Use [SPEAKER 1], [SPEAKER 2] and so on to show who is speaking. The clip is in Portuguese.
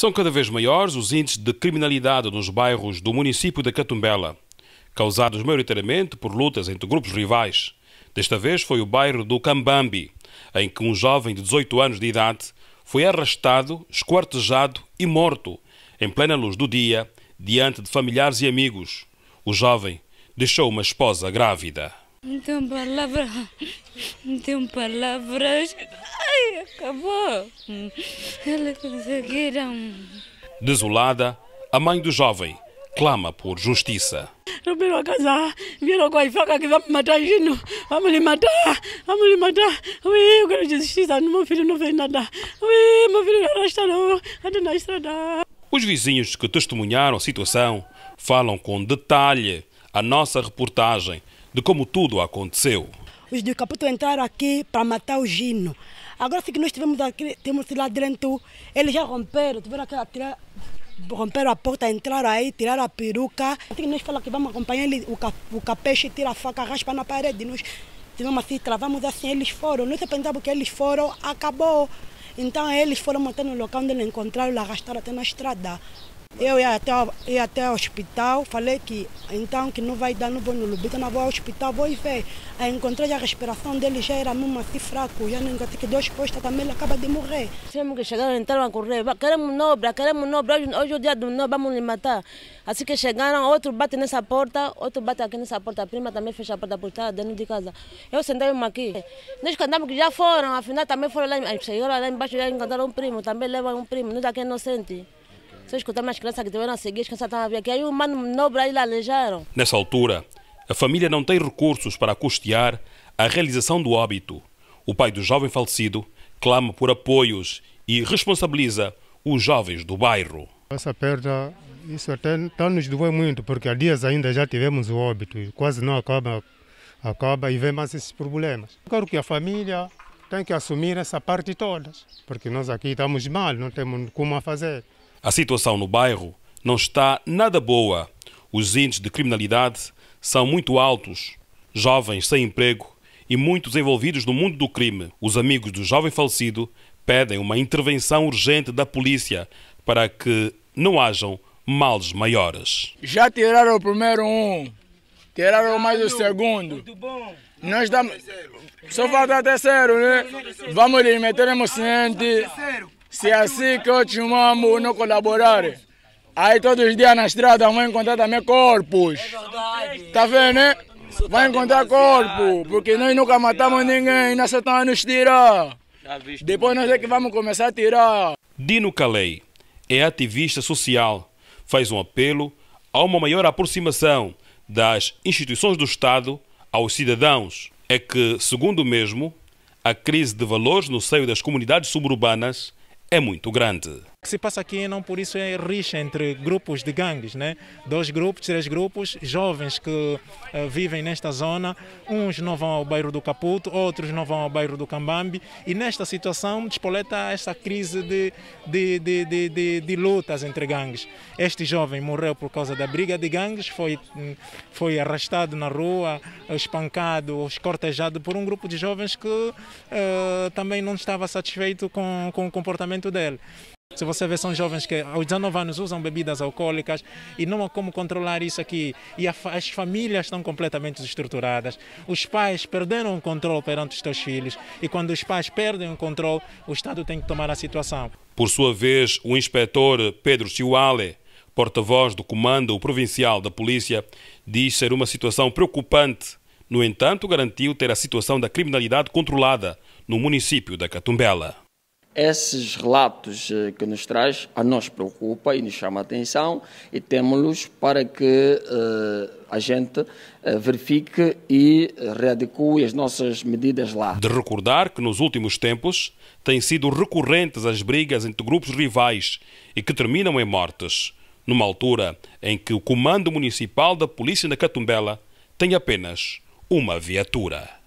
[SPEAKER 1] São cada vez maiores os índices de criminalidade nos bairros do município da Catumbela, causados maioritariamente por lutas entre grupos rivais. Desta vez foi o bairro do Cambambi, em que um jovem de 18 anos de idade foi arrastado, esquartejado e morto em plena luz do dia, diante de familiares e amigos. O jovem deixou uma esposa grávida.
[SPEAKER 2] Não tenho palavras. Não tenho palavras. Ai, acabou. Eles conseguiram.
[SPEAKER 1] Desolada, a mãe do jovem clama por justiça. Rubiram a casa, vieram com a faca que vai matar Gino. Vamos lhe matar, vamos lhe matar. Ui, eu quero justiça, meu filho não fez nada. Ui, meu filho arrastaram, anda na estrada. Os vizinhos que testemunharam a situação falam com detalhe a nossa reportagem de como tudo aconteceu. Os de Caputo entraram aqui para matar o Gino. Agora se que nós estivemos aqui, temos lá dentro, eles já romperam, tiveram que tirar, romperam a porta, entraram aí, tiraram a peruca. Assim nós falamos que vamos acompanhar ele, o, cap, o capeche tira a faca, raspa na parede, nós tivemos assim, travamos assim, eles foram. Nós pensamos que eles foram, acabou. Então eles foram até no local onde eles encontraram, arrastaram até na estrada. Eu ia até, ia até o hospital, falei que então que não vai dar, não vou no Lubito, não vou ao hospital, vou e ver. Aí encontrei a respiração dele, já era mesmo assim fraco, já não tinha que deu exposta também, ele acaba de morrer. Sempre que chegaram, entraram a correr, queremos nobra, ah, queremos nobra, hoje, hoje é o dia do nobre, vamos lhe matar. Assim que chegaram, outro bate nessa porta, outro bate aqui nessa porta, a prima também fecha a porta por dentro de casa. Eu sentei uma aqui. Nós cantamos que já foram, afinal também foram lá, chegaram lá embaixo, já encontraram um primo, também levam um primo, nós aqui é inocente. Só escutar mais crianças que estiveram a seguir, as crianças estavam a aqui. Aí o mano nobre aí larejaram. Nessa altura, a família não tem recursos para custear a realização do óbito. O pai do jovem falecido clama por apoios e responsabiliza os jovens do bairro.
[SPEAKER 2] Essa perda, isso até tá nos doeu muito, porque há dias ainda já tivemos o óbito, e quase não acaba, acaba e vem mais esses problemas. Claro que a família tem que assumir essa parte toda, porque nós aqui estamos mal, não temos como a fazer.
[SPEAKER 1] A situação no bairro não está nada boa. Os índices de criminalidade são muito altos. Jovens sem emprego e muitos envolvidos no mundo do crime. Os amigos do jovem falecido pedem uma intervenção urgente da polícia para que não hajam males maiores.
[SPEAKER 2] Já tiraram o primeiro um, tiraram mais o segundo. Muito bom. Nós damos. Só falta terceiro, né? Vamos lhe meteremos ciente. Se é assim que eu te não colaborar. Aí todos os dias na estrada vão encontrar também corpos. Tá vendo, né? Vai encontrar corpo, porque nós nunca matamos ninguém, nós só estamos a nos tirar. Depois nós é que vamos começar a tirar. Dino
[SPEAKER 1] Calei é ativista social. Faz um apelo a uma maior aproximação das instituições do Estado aos cidadãos. É que, segundo o mesmo, a crise de valores no seio das comunidades suburbanas é muito grande.
[SPEAKER 2] O que se passa aqui não por isso é rixa entre grupos de gangues, né? Dois grupos, três grupos, jovens que uh, vivem nesta zona, uns não vão ao bairro do Caputo, outros não vão ao bairro do Cambambi e nesta situação despoleta esta crise de, de, de, de, de, de lutas entre gangues. Este jovem morreu por causa da briga de gangues, foi, hum, foi arrastado na rua, espancado, escortejado por um grupo de jovens que uh, também não estava satisfeito com, com o comportamento dele. Se você vê, são jovens que aos 19 anos usam bebidas alcoólicas e não há como controlar isso aqui. E as famílias estão completamente desestruturadas. Os pais perderam o controle perante os seus filhos. E quando os pais perdem o controle, o Estado tem que tomar a situação.
[SPEAKER 1] Por sua vez, o inspetor Pedro Chiuale, porta-voz do Comando Provincial da Polícia, diz ser uma situação preocupante. No entanto, garantiu ter a situação da criminalidade controlada no município da Catumbela.
[SPEAKER 2] Esses relatos eh, que nos traz a nós preocupa e nos chama a atenção e temos-los para que uh, a gente eh, verifique e readecue as nossas medidas
[SPEAKER 1] lá. De recordar que nos últimos tempos têm sido recorrentes as brigas entre grupos rivais e que terminam em mortes, numa altura em que o Comando Municipal da Polícia na Catumbela tem apenas uma viatura.